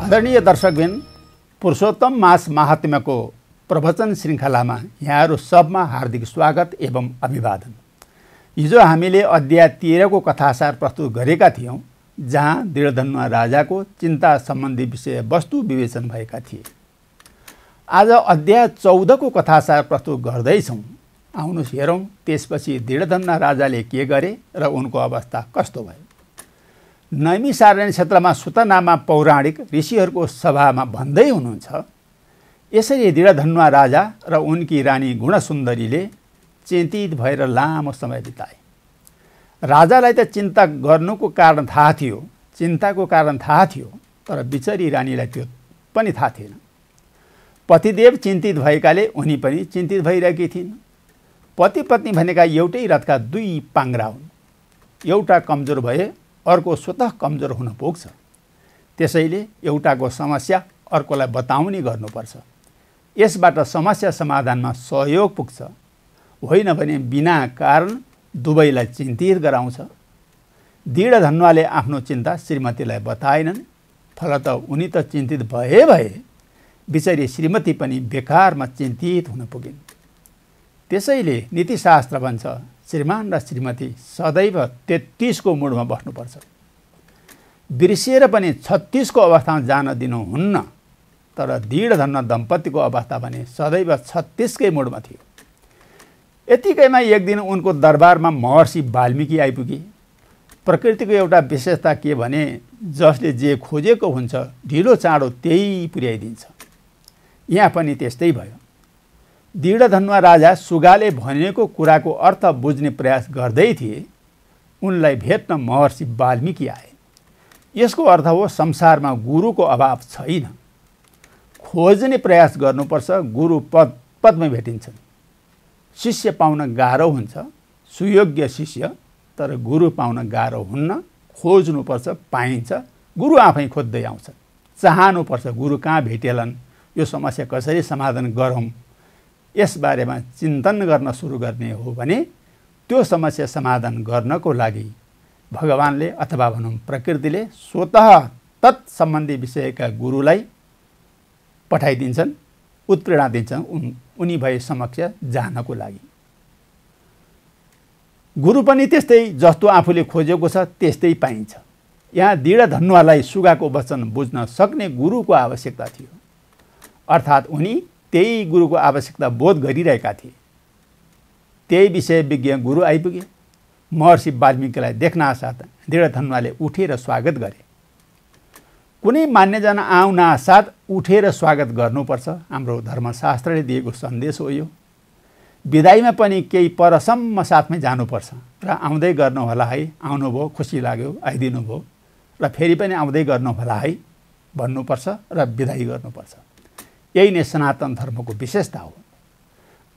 आदरणीय दर्शकबिन पुरुषोत्तम मास महात्म्यको प्रवचन श्रृङ्खलामा यहाँहरू सबमा हार्दिक स्वागत एवं अभिवादन हिजो हामीले अध्याय तेह्रको कथासार प्रस्तुत गरेका थियौँ जहाँ दृढधन्व राजाको चिन्ता सम्बन्धी विषय वस्तु विवेचन भएका थिए आज अध्याय चौधको कथासार प्रस्तुत गर्दैछौँ आउनुहोस् हेरौँ त्यसपछि दृढधन्ना राजाले के गरे र उनको अवस्था कस्तो भयो नैमी सारायण क्षेत्रमा सुतनामा पौराणिक ऋषिहरूको सभामा भन्दै हुनुहुन्छ यसरी दृढधन्वा राजा र उनकी रानी गुणसुन्दरीले चिन्तित भएर लामो समय बिताए राजालाई त चिन्ता गर्नुको कारण थाहा थियो चिन्ताको कारण थाहा थियो तर बिचरी रानीलाई त्यो पनि थाहा थिएन पतिदेव चिन्तित भएकाले उनी पनि चिन्तित भइरहेकी थिइन् पति पत्नी भनेका एउटै रथका दुई पाङ्रा हुन् एउटा कमजोर भए अर्को स्वतः कमजोर हुन पुग्छ त्यसैले एउटाको समस्या अर्कोलाई बताउने गर्नुपर्छ यसबाट समस्या समाधानमा सहयोग पुग्छ होइन भने बिना कारण दुवैलाई चिन्तित गराउँछ दृढ धनुवाले आफ्नो चिन्ता श्रीमतीलाई बताएनन् फलत उनी त चिन्तित भए भए बिचरी श्रीमती पनि बेकारमा चिन्तित हुन पुगिन् त्यसैले नीतिशास्त्र भन्छ श्रीमान र श्रीमती सदैव तेत्तिसको मुडमा बस्नुपर्छ बिर्सिएर पनि छत्तिसको अवस्थामा जान दिनुहुन्न तर दृढ धन्न दम्पतिको अवस्था भने सदैव छत्तिसकै मुडमा थियो यतिकैमा एक दिन उनको दरबारमा महर्षि वाल्मिकी आइपुगे प्रकृतिको एउटा विशेषता के भने जसले जे खोजेको हुन्छ ढिलो चाँडो त्यही पुर्याइदिन्छ यहाँ पनि त्यस्तै भयो दृढधनुवा राजा सुगाले भनेको कुराको अर्थ बुझ्ने प्रयास गर्दै थिए उनलाई भेट्न महर्षि वाल्मीकि आए यसको अर्थ हो संसारमा गुरुको अभाव छैन खोज्ने प्रयास गर्नुपर्छ गुरु पद पदमै भेटिन्छन् शिष्य पाउन गाह्रो हुन्छ सुयोग्य शिष्य तर गुरु पाउन गाह्रो हुन्न खोज्नुपर्छ पाइन्छ गुरु आफै खोज्दै आउँछ चाहनुपर्छ गुरु कहाँ भेटेलन् यो समस्या कसरी समाधान गरौँ यसबारेमा चिन्तन गर्न सुरु गर्ने हो भने त्यो समस्या समाधान गर्नको लागि भगवान्ले अथवा भनौँ प्रकृतिले स्वत तत्सम्बन्धी विषयका गुरुलाई पठाइदिन्छन् उत्प्रेरणा दिन्छन् उन उनी भए समक्ष जानको लागि गुरु पनि त्यस्तै जस्तो आफूले खोजेको छ त्यस्तै पाइन्छ यहाँ दृढ धनुवालाई सुगाको वचन बुझ्न सक्ने गुरुको आवश्यकता थियो अर्थात् उनी त्यही गुरुको आवश्यकता बोध गरिरहेका थिए त्यही विज्ञ गुरु आइपुगे महर्षि वाल्मिकीलाई देख्न आसाथ दृढधन्वाले उठेर स्वागत गरे कुनै मान्यजना आउन आसाथ उठेर स्वागत गर्नुपर्छ हाम्रो धर्मशास्त्रले दिएको सन्देश हो यो विदाईमा पनि केही परसम्म साथमै जानुपर्छ र आउँदै गर्नु होला है आउनुभयो खुसी लाग्यो आइदिनु भयो र फेरि पनि आउँदै गर्नु होला है भन्नुपर्छ र विदाई गर्नुपर्छ यही नै सनातन धर्मको विशेषता हो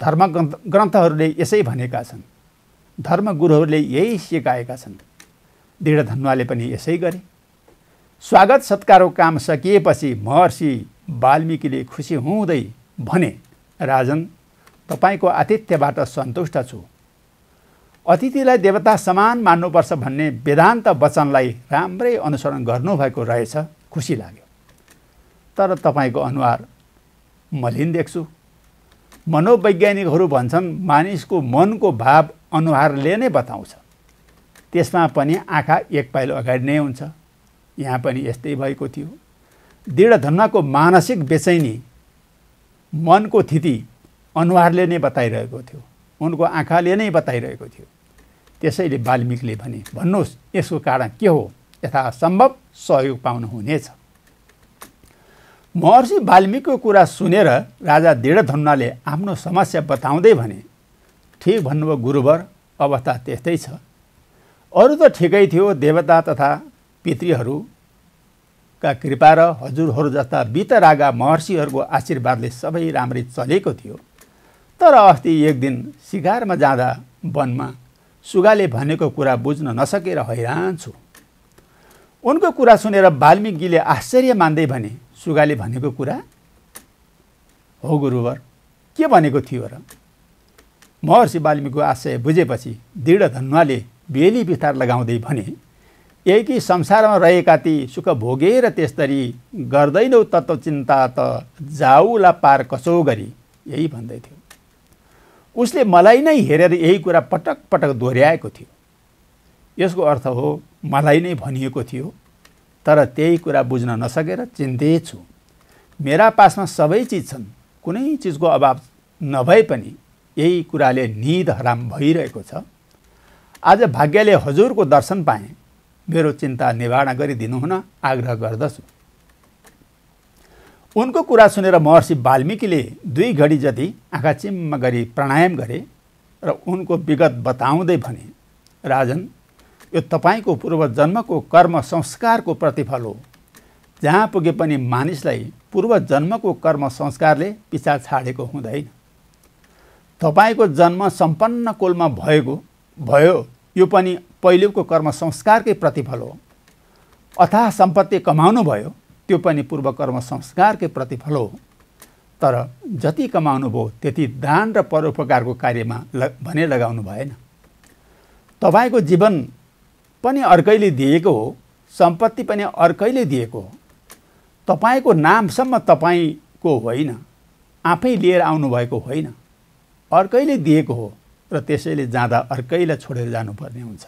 धर्म ग्रन्थहरूले यसै भनेका छन् धर्मगुरुहरूले यही सिकाएका छन् दृढधन्वाले पनि यसै गरे स्वागत सत्कारको काम सकिएपछि महर्षि वाल्मिकीले खुसी हुँदै भने राजन तपाईँको आतिथ्यबाट सन्तुष्ट छु अतिथिलाई देवता समान मान्नुपर्छ भन्ने वेदान्त वचनलाई राम्रै अनुसरण गर्नुभएको रहेछ खुसी लाग्यो तर तपाईँको अनुहार मलिन देख्छु मनोवैज्ञानिकहरू भन्छन् मानिसको मनको भाव अनुहारले नै बताउँछ त्यसमा पनि आँखा एक पाइलो अगाडि नै हुन्छ यहाँ पनि यस्तै भएको थियो दृढधन्नको मानसिक बेचैनी मनको थिति अनुहारले नै बताइरहेको थियो उनको आँखाले नै बताइरहेको थियो त्यसैले बाल्मिकले भने भन्नुहोस् यसको कारण के हो यथासम्भव सहयोग पाउनु हुनेछ महर्षि वाल्मीकिको कुरा सुनेर राजा दृढधन्नाले आफ्नो समस्या बताउँदै भने ठिक भन्नुभयो गुरुवर अवस्था त्यस्तै छ अरू त ठिकै थियो देवता तथा पितृहरूका कृपा र हजुरहरू जस्ता वितरागा महर्षिहरूको आशीर्वादले सबै राम्रै चलेको थियो तर अस्ति एक दिन सिकारमा जाँदा वनमा सुगाले भनेको कुरा बुझ्न नसकेर हैरान छु उनको कुरा सुनेर वाल्मिकीले आश्चर्य मान्दै भने सुगाले भनेको कुरा हो गुरुवर के भनेको थियो र महर्षि वाल्मीको आशय बुझेपछि दृढ धनुवाले बेली बिस्तार लगाउँदै भने यही संसारमा रहेका ती सुख र त्यस्तरी गर्दैनौ चिन्ता त जाउला पार कसो गरी यही भन्दै थियो उसले मलाई नै हेरेर यही कुरा पटक पटक दोहोऱ्याएको थियो यसको अर्थ हो मलाई नै भनिएको थियो तर त्यही कुरा बुझ्न नसकेर चिन्तित छु मेरा पासमा सबै चिज छन् कुनै चिजको अभाव नभए पनि यही कुराले निद हराम भइरहेको छ आज भाग्यले हजुरको दर्शन पाएँ मेरो चिन्ता निवारण गरिदिनुहुन आग्रह गर्दछु उनको कुरा सुनेर महर्षि वाल्मिकीले दुई घडी जति आँखा चिम्म गरी प्राणायाम गरे र उनको विगत बताउँदै भने राजन यो तपाईँको पूर्वजन्मको कर्म संस्कारको प्रतिफल हो जहाँ पुगे पनि मानिसलाई पूर्वजन्मको कर्म संस्कारले पिछा छाडेको हुँदैन तपाईँको जन्म सम्पन्न कुलमा भएको भयो यो पनि पहिलेको कर्म संस्कारकै प्रतिफल हो अथा सम्पत्ति कमाउनु भयो त्यो पनि पूर्व कर्म संस्कारकै प्रतिफल हो तर जति कमाउनु भयो त्यति दान र परोपकारको कार्यमा ल भने लगाउनु भएन तपाईँको जीवन पनि अर्कैले दिएको हो सम्पत्ति पनि अर्कैले दिएको हो तपाईँको नामसम्म तपाईँको होइन आफै लिएर आउनुभएको होइन अर्कैले दिएको हो र त्यसैले जाँदा अर्कैलाई छोडेर जानुपर्ने हुन्छ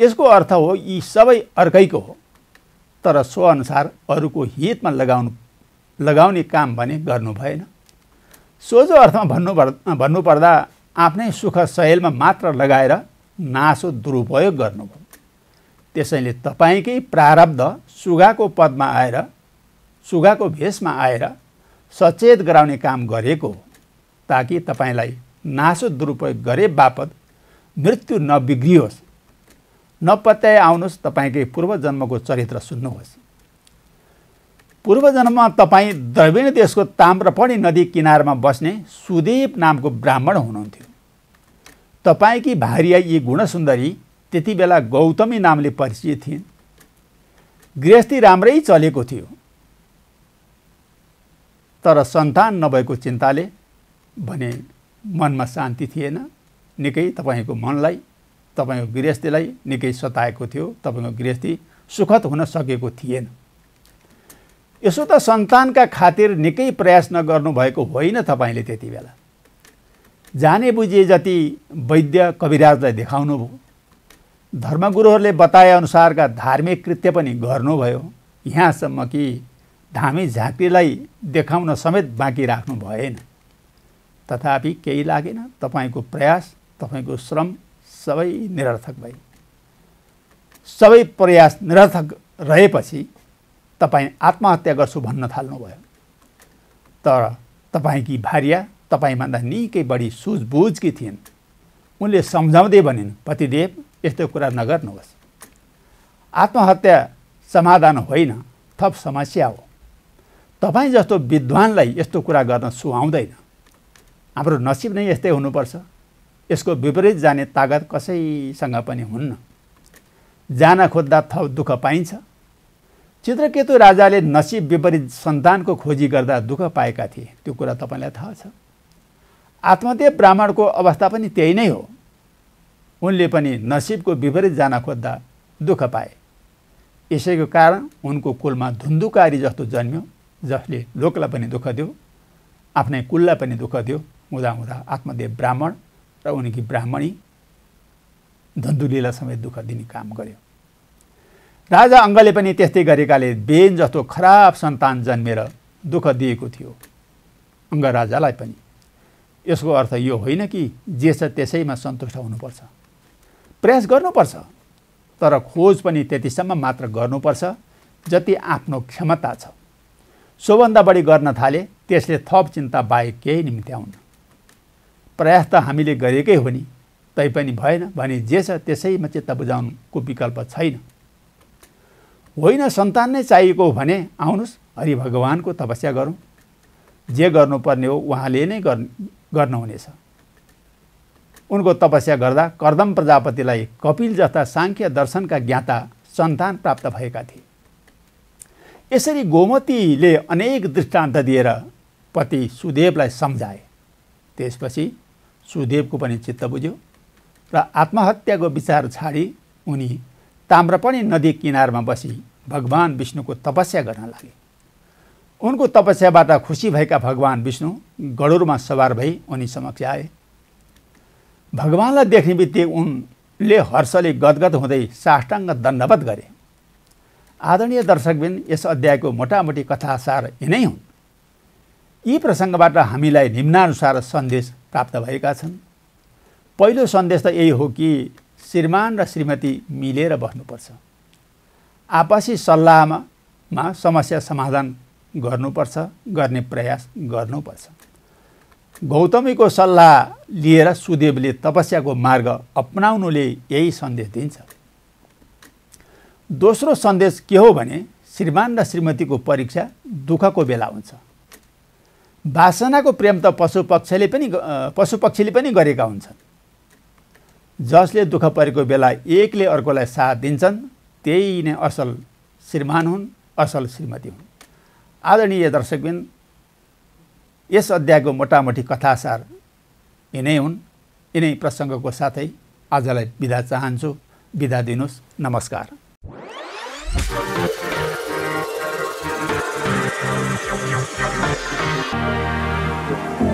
यसको अर्थ हो यी सबै अर्कैको हो तर सो अनुसार अरूको हितमा लगाउनु लगाउने काम भने गर्नु भएन सोझो अर्थमा भन्नु भन्नुपर्दा आफ्नै सुख सहेलमा मात्र लगाएर नासो दुरुपयोग गर्नुभयो त्यसैले तपाईँकै प्रारब्ध सुगाको पदमा आएर सुगाको भेषमा आएर सचेत गराउने काम गरेको ताकि तपाईँलाई नासो दुरुपयोग गरे बापत मृत्यु नबिग्रियोस् नपत्याए आउनुहोस् तपाईँकै पूर्वजन्मको चरित्र सुन्नुहोस् पूर्वजन्ममा तपाईँ द्रविण देशको ताम्रपणी नदी किनारमा बस्ने सुदीप नामको ब्राह्मण हुनुहुन्थ्यो तपाईँकी भारिया यी गुणसुन्दरी त्यति बेला गौतमी नामले परिचित थिइन् गृहस्थी राम्रै चलेको थियो तर सन्तान नभएको चिन्ताले भने मनमा शान्ति थिएन निकै तपाईँको मनलाई तपाईँको गृहस्थीलाई निकै सताएको थियो तपाईँको गृहस्थी सुखद हुन सकेको थिएन यसो त सन्तानका खातिर निकै प्रयास भएको होइन तपाईँले त्यति बेला जाने बुझे जति वैद्य कविराजलाई देखाउनुभयो धर्मगुरुहरूले बताएअनुसारका धार्मिक कृत्य पनि गर्नुभयो यहाँसम्म कि धामी झाँक्रीलाई देखाउन समेत बाँकी राख्नु भएन तथापि केही लागेन तपाईँको प्रयास तपाईँको श्रम सबै निरर्थक भए सबै प्रयास निरर्थक रहेपछि तपाईँ आत्महत्या गर्छु भन्न थाल्नुभयो तर तपाईँकी भार्या तपाईँभन्दा निकै बढी सुझबुझकी थिइन् उनले सम्झाउँदै भनिन् पतिदेव यस्तो कुरा नगर्नुहोस् आत्महत्या समाधान होइन थप समस्या हो तपाईँ जस्तो विद्वानलाई यस्तो कुरा गर्न सुहाउँदैन हाम्रो नसिब नै यस्तै हुनुपर्छ यसको विपरीत जाने तागत कसैसँग पनि हुन्न जान खोज्दा थप दुःख पाइन्छ चित्रकेतु राजाले नसिब विपरीत सन्तानको खोजी गर्दा दुःख पाएका थिए त्यो कुरा तपाईँलाई थाहा छ आत्मदेव ब्राह्मणको अवस्था पनि त्यही नै हो उनले पनि नसिबको विपरीत जान खोज्दा दुःख पाए यसैको कारण उनको कुलमा धुन्धुकारी जस्तो जन्म्यो जसले लोकलाई पनि दुःख दियो आफ्नै कुललाई पनि दुःख दियो हुँदाहुँदा आत्मदेव ब्राह्मण र उनकी ब्राह्मणी धुन्दुलीलाई समेत दुःख दिने काम गर्यो राजा अङ्गले पनि त्यस्तै गरेकाले बेन जस्तो खराब सन्तान जन्मेर दुःख दिएको थियो अङ्ग राजालाई पनि यसको अर्थ यो होइन कि जे छ त्यसैमा सन्तुष्ट हुनुपर्छ प्रयास गर्नुपर्छ तर खोज पनि त्यतिसम्म मात्र गर्नुपर्छ जति आफ्नो क्षमता छ सोभन्दा बढी गर्न थाले त्यसले थप चिन्ता बाहेक केही निम्ति आउन प्रयास त हामीले गरेकै हो नि तैपनि भएन भने जे छ त्यसैमा चित्त बुझाउनुको विकल्प छैन होइन सन्तान नै चाहिएको हो भने आउनुहोस् हरि भगवानको तपस्या गरौँ जे गर्नुपर्ने हो उहाँले नै गर् गर्नुहुनेछ उनको तपस्या गर्दा कर्दम प्रजापतिलाई कपिल जस्ता साङ्ख्य दर्शनका ज्ञाता सन्तान प्राप्त भएका थिए यसरी गोमतीले अनेक दृष्टान्त दिएर पति सुदेवलाई सम्झाए त्यसपछि सुदेवको पनि चित्त बुझ्यो र आत्महत्याको विचार छाडी उनी ताम्रपणी नदी किनारमा बसी भगवान् विष्णुको तपस्या गर्न लागे उनको तपस्याबाट खुसी भएका भगवान् विष्णु गडुरमा सवार भई उनी समक्ष आए भगवान्लाई देख्ने बित्तिकै उनले हर्षले गदगद हुँदै साष्टाङ्ग दण्डवत गरे आदरणीय दर्शकबिन यस अध्यायको मोटामोटी कथासार यिनै हुन् यी प्रसङ्गबाट हामीलाई निम्नानुसार सन्देश प्राप्त भएका छन् पहिलो सन्देश त यही हो कि श्रीमान र श्रीमती मिलेर बस्नुपर्छ आपसी सल्लाहमा समस्या समाधान गर्नुपर्छ गर्ने प्रयास गर्नुपर्छ गौतमीको सल्लाह लिएर सुदेवले तपस्याको मार्ग अपनाउनुले यही सन्देश दिन्छ दोस्रो सन्देश के हो भने श्रीमान र श्रीमतीको परीक्षा दुःखको बेला हुन्छ वासनाको प्रेम त पशुपक्षले पनि पशुपक्षीले पनि गरेका हुन्छन् जसले दुःख परेको बेला एकले अर्कोलाई साथ दिन्छन् त्यही नै असल श्रीमान हुन् असल श्रीमती हुन् आदरणीय दर्शकबिन यस अध्यायको मोटामोटी कथासार यिनै हुन् यिनै प्रसङ्गको साथै आजलाई बिदा चाहन्छु बिदा दिनुहोस् नमस्कार